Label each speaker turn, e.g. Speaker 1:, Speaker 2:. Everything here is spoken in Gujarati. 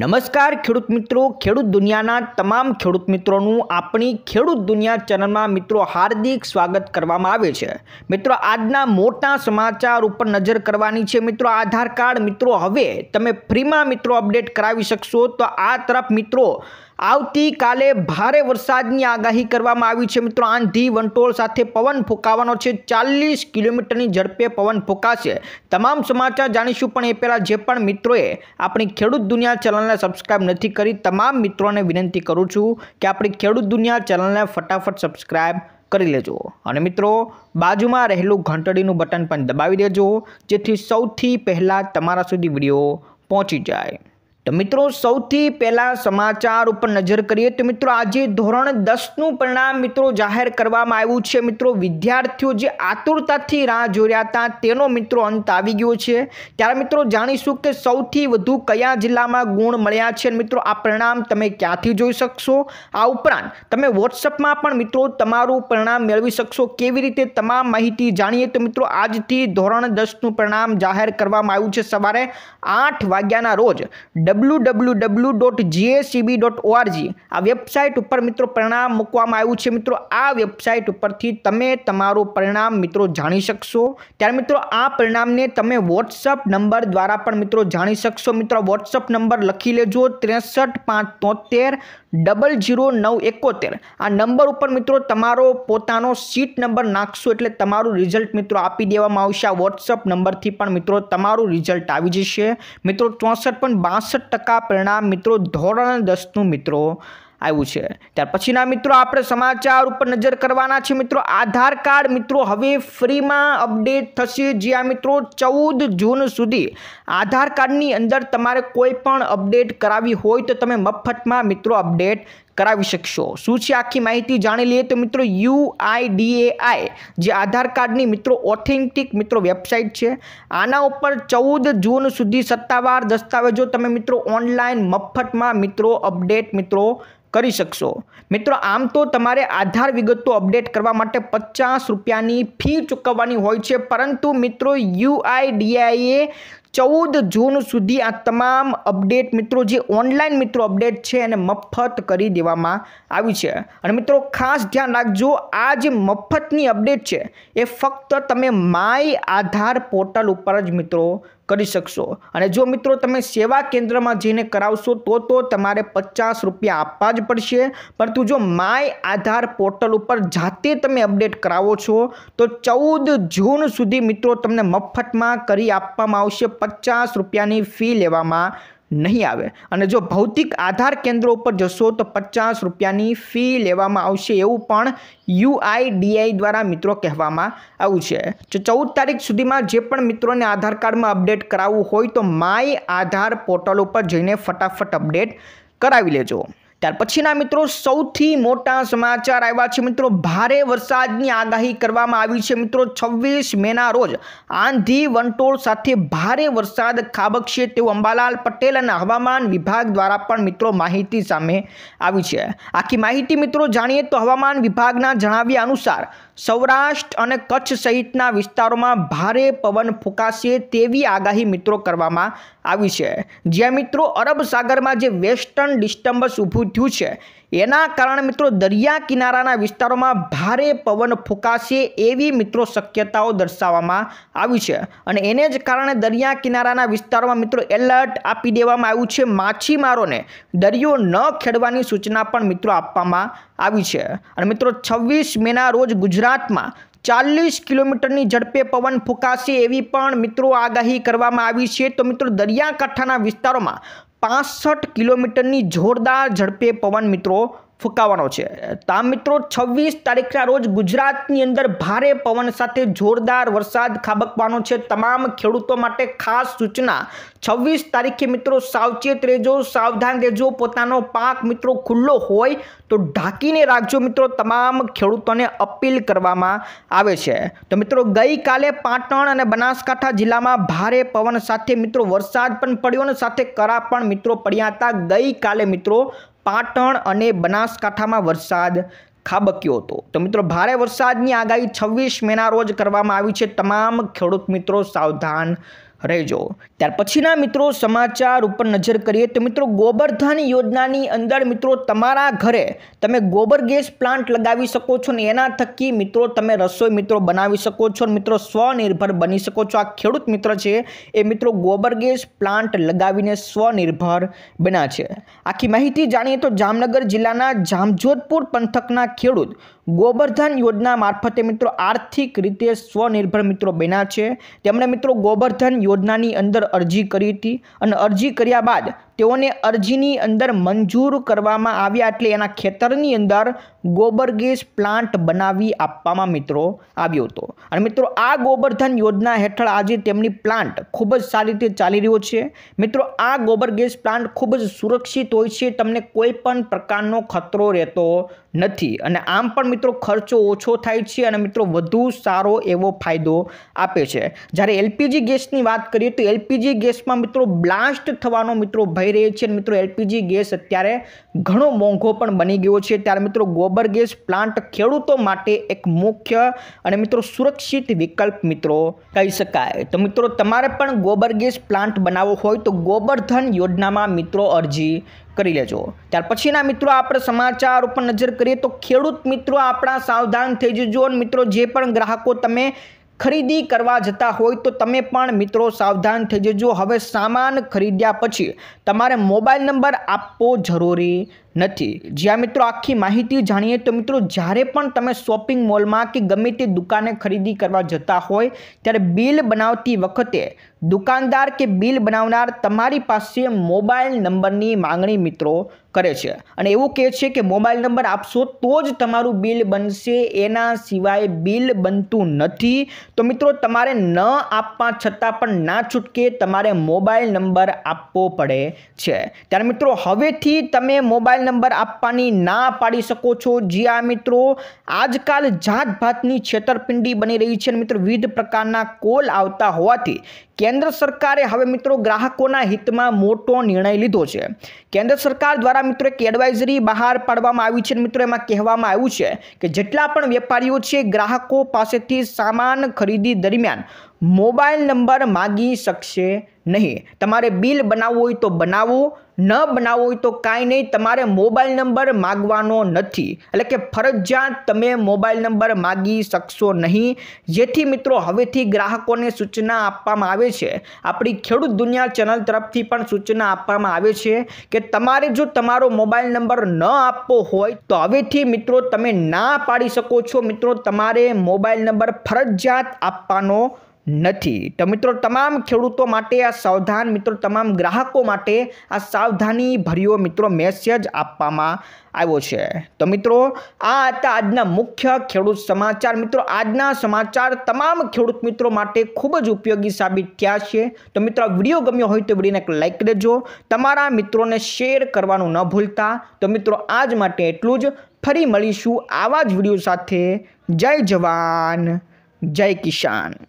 Speaker 1: નમસ્કાર ખેડૂત મિત્રો ખેડૂત દુનિયાના તમામ ખેડૂત મિત્રોનું આપણી ખેડૂત દુનિયા ચેનલમાં મિત્રો હાર્દિક સ્વાગત કરવામાં આવે છે મિત્રો આજના મોટા સમાચાર ઉપર નજર કરવાની છે મિત્રો આધાર કાર્ડ મિત્રો હવે તમે ફ્રીમાં મિત્રો અપડેટ કરાવી શકશો તો આ તરફ મિત્રો આવતીકાલે ભારે વરસાદની આગાહી કરવામાં આવી છે મિત્રો આંધી વંટોળ સાથે પવન ફૂંકાવાનો છે ચાલીસ કિલોમીટરની ઝડપે પવન ફૂંકાશે તમામ સમાચાર જાણીશું પણ એ પહેલાં જે પણ મિત્રોએ આપણી ખેડૂત દુનિયા ચેનલને સબસ્ક્રાઈબ નથી કરી તમામ મિત્રોને વિનંતી કરું છું કે આપણી ખેડૂત દુનિયા ચેનલને ફટાફટ સબસ્ક્રાઈબ કરી લેજો અને મિત્રો બાજુમાં રહેલું ઘંટડીનું બટન પણ દબાવી દેજો જેથી સૌથી પહેલાં તમારા સુધી વિડીયો પહોંચી જાય તો મિત્રો સૌથી પહેલાં સમાચાર ઉપર નજર કરીએ તો મિત્રો આજે ધોરણ દસનું પરિણામ મિત્રો જાહેર કરવામાં આવ્યું છે મિત્રો વિદ્યાર્થીઓ જે આતુરતાથી રાહ જોઈ હતા તેનો મિત્રો અંત આવી ગયો છે ત્યારે મિત્રો જાણીશું કે સૌથી વધુ કયા જિલ્લામાં ગુણ મળ્યા છે મિત્રો આ પરિણામ તમે ક્યાંથી જોઈ શકશો આ ઉપરાંત તમે વોટ્સઅપમાં પણ મિત્રો તમારું પરિણામ મેળવી શકશો કેવી રીતે તમામ માહિતી જાણીએ તો મિત્રો આજથી ધોરણ દસનું પરિણામ જાહેર કરવામાં આવ્યું છે સવારે આઠ વાગ્યાના રોજ W W W dot GACB dot ORG આ વેબસાઇટ ઉપર મિત્રો પરિણામ મૂકવામાં આવ્યું છે મિત્રો આ વેબસાઇટ ઉપરથી તમે તમારું પરિણામ મિત્રો જાણી શકશો ત્યારે મિત્રો આ પરિણામને તમે વોટ્સઅપ નંબર દ્વારા પણ મિત્રો જાણી શકશો મિત્રો વોટ્સઅપ નંબર લખી લેજો ત્રેસઠ પાંચ તોતેર ડબલ જીરો નવ એકોતેર આ નંબર ઉપર મિત્રો તમારો પોતાનો સીટ નંબર નાખશો એટલે તમારું રિઝલ્ટ મિત્રો આપી દેવામાં આવશે આ વોટ્સઅપ નંબરથી પણ મિત્રો તમારું રિઝલ્ટ આવી જશે મિત્રો ચોસઠ પણ બાસઠ ટકા પરિણામ મિત્રો ધોરણ દસનું મિત્રો આવ્યું છે ત્યાર પછીના મિત્રો આપણે સમાચાર ઉપર નજર કરવાના છે મિત્રો આધાર કાર્ડ મિત્રો હવે ફ્રીમાં અપડેટ થશે જે આ મિત્રો ચૌદ જૂન સુધી આધાર કાર્ડની અંદર તમારે કોઈ પણ અપડેટ કરાવી હોય તો તમે મફતમાં મિત્રો અપડેટ કરાવી શકશો શું છે આખી માહિતી જાણી લઈએ તો મિત્રો યુઆઈડીએઆઈ જે આધાર કાર્ડની મિત્રો ઓથેન્ટિક મિત્રો વેબસાઇટ છે આના ઉપર ચૌદ જૂન સુધી સત્તાવાર દસ્તાવેજો તમે મિત્રો ઓનલાઈન મફતમાં મિત્રો અપડેટ મિત્રો કરી શકશો મિત્રો આમ તો તમારે આધાર વિગતો અપડેટ કરવા માટે પચાસ રૂપિયાની ફી ચૂકવવાની હોય છે પરંતુ મિત્રો યુઆઈડીઆઈએ ચૌદ જૂન સુધી આ તમામ અપડેટ મિત્રો જે ઓનલાઈન મિત્રો અપડેટ છે એને મફત કરી દેવામાં આવી છે અને મિત્રો ખાસ ધ્યાન રાખજો આ જે મફતની અપડેટ છે એ ફક્ત તમે માય આધાર પોર્ટલ ઉપર જ મિત્રો કરી શકશો અને જો મિત્રો તમે સેવા કેન્દ્રમાં જઈને કરાવશો તો તો તમારે પચાસ રૂપિયા આપવા જ પડશે પરંતુ જો માય આધાર પોર્ટલ ઉપર જાતે તમે અપડેટ કરાવો છો તો ચૌદ જૂન સુધી મિત્રો તમને મફતમાં કરી આપવામાં આવશે પચાસ રૂપિયાની ફી લેવામાં નહીં આવે અને જો ભૌતિક આધાર કેન્દ્રો ઉપર જશો તો પચાસ રૂપિયાની ફી લેવામાં આવશે એવું પણ યુઆઈડીઆઈ દ્વારા મિત્રો કહેવામાં આવ્યું છે જો ચૌદ તારીખ સુધીમાં જે પણ મિત્રોને આધાર કાર્ડમાં અપડેટ કરાવવું હોય તો માય આધાર પોર્ટલ ઉપર જઈને ફટાફટ અપડેટ કરાવી લેજો ત્યાર પછીના મિત્રો સૌથી મોટા સમાચાર આવ્યા છે મિત્રો ભારે વરસાદની આગાહી કરવામાં આવી છે મિત્રો છવ્વીસ મેના રોજ આંધી વંટોળ સાથે ભારે વરસાદ ખાબકશે તેવું અંબાલાલ પટેલ અને હવામાન વિભાગ દ્વારા પણ મિત્રો માહિતી સામે આવી છે આખી માહિતી મિત્રો જાણીએ તો હવામાન વિભાગના જણાવ્યા અનુસાર સૌરાષ્ટ્ર અને કચ્છ સહિતના વિસ્તારોમાં ભારે પવન ફૂંકાશે તેવી આગાહી મિત્રો કરવામાં આવી છે જ્યાં મિત્રો અરબ સાગરમાં જે વેસ્ટર્ન ડિસ્ટર્બન્સ ઊભું થયું છે એના કારણે મિત્રો દરિયા કિનારાના વિસ્તારોમાં ભારે પવન ફૂંકાશે એવી મિત્રો શક્યતાઓ દર્શાવવામાં આવી છે અને એને જ કારણે દરિયા કિનારાના વિસ્તારોમાં મિત્રો એલર્ટ આપી દેવામાં આવ્યું છે માછીમારોને દરિયો ન ખેડવાની સૂચના પણ મિત્રો આપવામાં આવી છે અને મિત્રો છવ્વીસ મેના રોજ ગુજરાત ગુજરાતમાં ચાલીસ કિલોમીટરની ઝડપે પવન ફૂંકાશે એવી પણ મિત્રો આગાહી કરવામાં આવી છે તો મિત્રો દરિયાકાંઠાના વિસ્તારોમાં પાસઠ કિલોમીટરની જોરદાર ઝડપે પવન મિત્રો ફૂંકાવાનો છે તા મિત્રો છવ્વીસ તારીખના રોજ ગુજરાતની અંદર ભારે પવન સાથે જોરદાર વરસાદ ખાબકવાનો છે તમામ ખેડૂતો માટે ખાસ સૂચના છવ્વીસ તારીખે મિત્રો સાવચેત રહેજો સાવધાન રહેજો પોતાનો પાક મિત્રો ખુલ્લો હોય તો ઢાંકીને રાખજો મિત્રો તમામ ખેડૂતોને અપીલ કરવામાં આવે છે તો મિત્રો ગઈકાલે પાટણ અને બનાસકાંઠા જિલ્લામાં ભારે પવન સાથે મિત્રો વરસાદ પણ પડ્યો અને સાથે કરા પણ મિત્રો પડ્યા હતા ગઈકાલે મિત્રો પાટણ અને બનાસકાંઠામાં વરસાદ ખાબક્યો હતો તો મિત્રો ભારે વરસાદની આગાહી છવ્વીસ મેના રોજ કરવામાં આવી છે તમામ ખેડૂત મિત્રો સાવધાન રહેજો ત્યાર પછીના મિત્રો સમાચાર ઉપર નજર કરીએ તો મિત્રો ગોબરધન યોજનાની અંદર મિત્રો તમારા ઘરે તમે ગોબર ગેસ પ્લાન્ટ લગાવી શકો છો ને એના થકી મિત્રો તમે રસોઈ મિત્રો બનાવી શકો છો ને મિત્રો સ્વનિર્ભર બની શકો છો આ ખેડૂત મિત્ર છે એ મિત્રો ગોબર ગેસ પ્લાન્ટ લગાવીને સ્વનિર્ભર બન્યા છે આખી માહિતી જાણીએ તો જામનગર જિલ્લાના જામજોધપુર પંથકના ખેડૂત ગોબરધન યોજના મારફતે મિત્રો આર્થિક રીતે સ્વનિર્ભર મિત્રો બન્યા છે તેમણે મિત્રો ગોબરધન યોજના યોજનાની અંદર અરજી કરી હતી અને અરજી કર્યા બાદ તેઓને અરજીની અંદર મંજૂર કરવામાં આવ્યા એટલે એના ખેતરની અંદર ગોબર ગેસ પ્લાન્ટ બનાવી આપવામાં મિત્રો આવ્યો હતો અને મિત્રો આ ગોબરધન યોજના હેઠળ આજે તેમની પ્લાન્ટ ખૂબ જ સારી રીતે ચાલી રહ્યો છે મિત્રો આ ગોબર ગેસ પ્લાન્ટ ખૂબ જ સુરક્ષિત હોય છે તમને કોઈ પણ પ્રકારનો ખતરો રહેતો નથી અને આમ પણ મિત્રો ખર્ચો ઓછો થાય છે અને મિત્રો વધુ સારો એવો ફાયદો આપે છે જ્યારે એલપીજી ગેસની વાત કરીએ તો એલપીજી ગેસમાં મિત્રો બ્લાસ્ટ થવાનો મિત્રો ભય ભરી રહી છે મિત્રો એલપીજી ગેસ અત્યારે ઘણો મોંઘો પણ બની ગયો છે ત્યારે મિત્રો ગોબર ગેસ પ્લાન્ટ ખેડૂતો માટે એક મુખ્ય અને મિત્રો સુરક્ષિત વિકલ્પ મિત્રો કહી શકાય તો મિત્રો તમારે પણ ગોબર ગેસ પ્લાન્ટ બનાવવો હોય તો ગોબરધન યોજનામાં મિત્રો અરજી કરી લેજો ત્યાર પછીના મિત્રો આપણે સમાચાર ઉપર નજર કરીએ તો ખેડૂત મિત્રો આપણા સાવધાન થઈ જજો અને મિત્રો જે પણ ગ્રાહકો તમે ખરીદી કરવા જતા હોય તો તમે પણ મિત્રો સાવધાન થઈ જજો હવે સામાન ખરીદ્યા પછી તમારે મોબાઈલ નંબર આપવો જરૂરી નથી જ્યાં મિત્રો આખી માહિતી જાણીએ તો મિત્રો જ્યારે પણ તમે શોપિંગ મોલમાં કે ગમે તે દુકાને ખરીદી કરવા જતા હોય ત્યારે બિલ બનાવતી વખતે દુકાનદાર કે બિલ બનાવનાર તમારી પાસે મોબાઈલ નંબરની માંગણી મિત્રો કરે છે અને એવું કહે છે કે મોબાઈલ નંબર આપશો તો જ તમારું બિલ બનશે એના સિવાય બિલ બનતું નથી તો મિત્રો તમારે ન આપવા છતાં પણ ના છૂટકે તમારે મોબાઈલ નંબર આપવો પડે છે ત્યારે મિત્રો હવેથી તમે મોબાઈલ નંબર આપવાની ના પાડી શકો છો જી આ મિત્રો આજકાલ જાત ભાતની છેતરપિંડી બની રહી છે મિત્રો વિવિધ પ્રકારના કોલ આવતા હોવાથી કેન્દ્ર સરકારે હવે મિત્રો ગ્રાહકોના હિતમાં મોટો નિર્ણય લીધો છે કેન્દ્ર સરકાર દ્વારા મિત્રો એક એડવાઇઝરી બહાર પાડવામાં આવી છે મિત્રો એમાં કહેવામાં આવ્યું છે કે જેટલા પણ વેપારીઓ છે ગ્રાહકો પાસેથી સામાન ખરીદી દરમિયાન મોબાઈલ નંબર માગી શકશે નહીં તમારે બિલ બનાવવું હોય તો બનાવવું ન બનાવવું હોય તો કાંઈ નહીં તમારે મોબાઈલ નંબર માગવાનો નથી એટલે કે ફરજિયાત તમે મોબાઈલ નંબર માગી શકશો નહીં જેથી મિત્રો હવેથી ગ્રાહકોને સૂચના આપવામાં આવે આવે છે આપણી ખેડૂત દુનિયા ચેનલ તરફથી પણ સૂચના આપવામાં આવે છે કે તમારે જો તમારો મોબાઈલ નંબર ન આપવો હોય તો હવેથી મિત્રો તમે ના પાડી શકો છો મિત્રો તમારે મોબાઈલ નંબર ફરજિયાત આપવાનો નથી તો મિત્રો તમામ ખેડૂતો માટે આ સાવધાન મિત્રો તમામ ગ્રાહકો માટે આ સાવધાની ભર્યો મિત્રો મેસેજ આપવામાં આવ્યો છે તો મિત્રો આ હતા આજના મુખ્ય ખેડૂત સમાચાર મિત્રો આજના સમાચાર તમામ ખેડૂત મિત્રો માટે ખૂબ જ ઉપયોગી સાબિત થયા છે તો મિત્રો વિડીયો ગમ્યો હોય તો વિડીયોને એક લાઇક દેજો તમારા મિત્રોને શેર કરવાનું ન ભૂલતા તો મિત્રો આજ માટે એટલું જ ફરી મળીશું આવા જ વિડીયો સાથે જય જવાન જય કિસાન